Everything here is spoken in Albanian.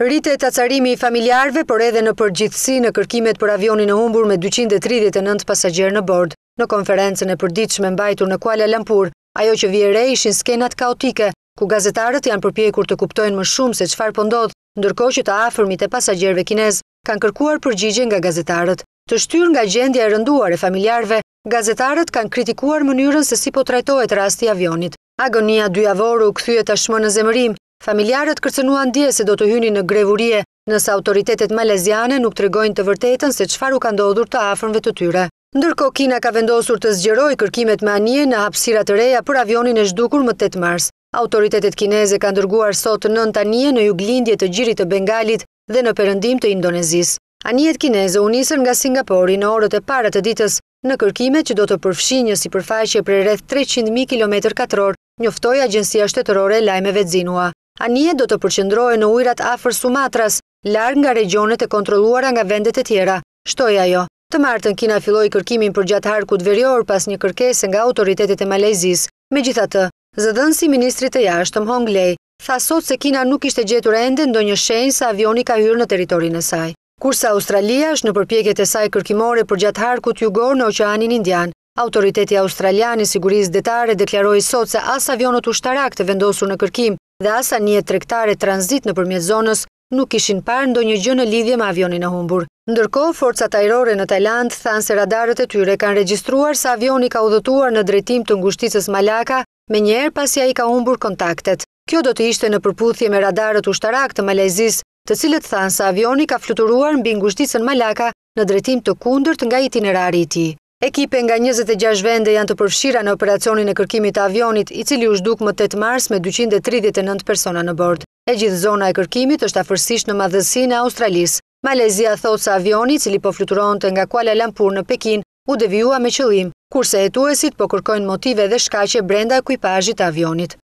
e acarimi i familjarve, por edhe në përgjithsi në kërkimet për avionin e humbur me 239 pasajer në bord. Në konferencën e përdiqme mbajtur në Kuala Lampur, ajo që vjere ishin skenat kaotike, ku gazetarët janë përpjekur të kuptojnë më shumë se qfar pëndodh, po ndërko që të afërmit e pasajerve kinez kanë kërkuar përgjigje nga gazetarët. Të shtyr nga gjendja e rënduar e familjarve, gazetarët kanë kritikuar mënyrën se si po trajtojt rasti avionit. Agonia dyavoru këthyë tashmë në zemërim, Familjarët kërcenuan dje se do të hyni në grevurie nësë autoritetet maleziane nuk të regojnë të vërtetën se qfaru ka ndodhur të afrënve të tyre. Ndërko, Kina ka vendosur të zgjeroj kërkimet me anje në hapsirat reja për avionin e shdukur më 8 mars. Autoritetet kineze ka ndërguar sot në Anije në juglindje të gjirit të Bengalit dhe në përëndim të Indonezis. Anjet kineze unisën nga Singapori në orët e parët të ditës në kërkimet që do të përfshinjë një si përfajqe për rreth 300.000 km katror njoftoj agjensia shtetërore lajmeve të zinua. Anije do të përqëndrojë në ujrat afër Sumatras, larë nga regionet e kontroluara nga vendet e tjera, shtoja jo. Të martën, Kina filoj kërkimin për gjatë harkut verjor pas një kërkesë nga autoritetet e Malezis. Me gjitha të, zëdhën si ministri të jashtëm Hong Lei, tha sot se Kina nuk ishte gjetur ende ndo një shenjë sa avioni ka hyrë në teritorinë e saj. Kursa Australia është në përpjeket e saj kërkimore për gjatë harkut jugor në oqeanin Indian. Autoriteti Australiani Sigurisë Detare deklaroi sot se as avionot ushtarak të vendosur në kërkim, dhe asa një trektare transit në përmjet zonës nuk ishin parë ndo një gjë në lidhje me avionin e humbur. Ndërko, forcat aerore në Tajland thanë se radarët e tyre kanë registruar se avioni ka udhëtuar në drejtim të ngushticës Malaka me njerë pasja i ka humbur kontaktet. Kjo do të ishte në përputhje me radarët ushtarak të Malajzis, të cilët thanë se avioni ka fluturuar në bingushticën Malaka në drejtim të kundërt nga itinerari ti. Ekipe nga 26 vende janë të përfshira në operacionin e kërkimit të avionit, i cili u shduk më 8 mars me 239 persona në bord. E gjithë zona e kërkimit është afërsisht në madhësin e Australis. Malezia thotë se avioni, cili po fluturon të nga Kuala Lumpur në Pekin, u devijua me qëllim, kurse e tuesit po kërkojnë motive dhe shkache brenda e kujpajit të avionit.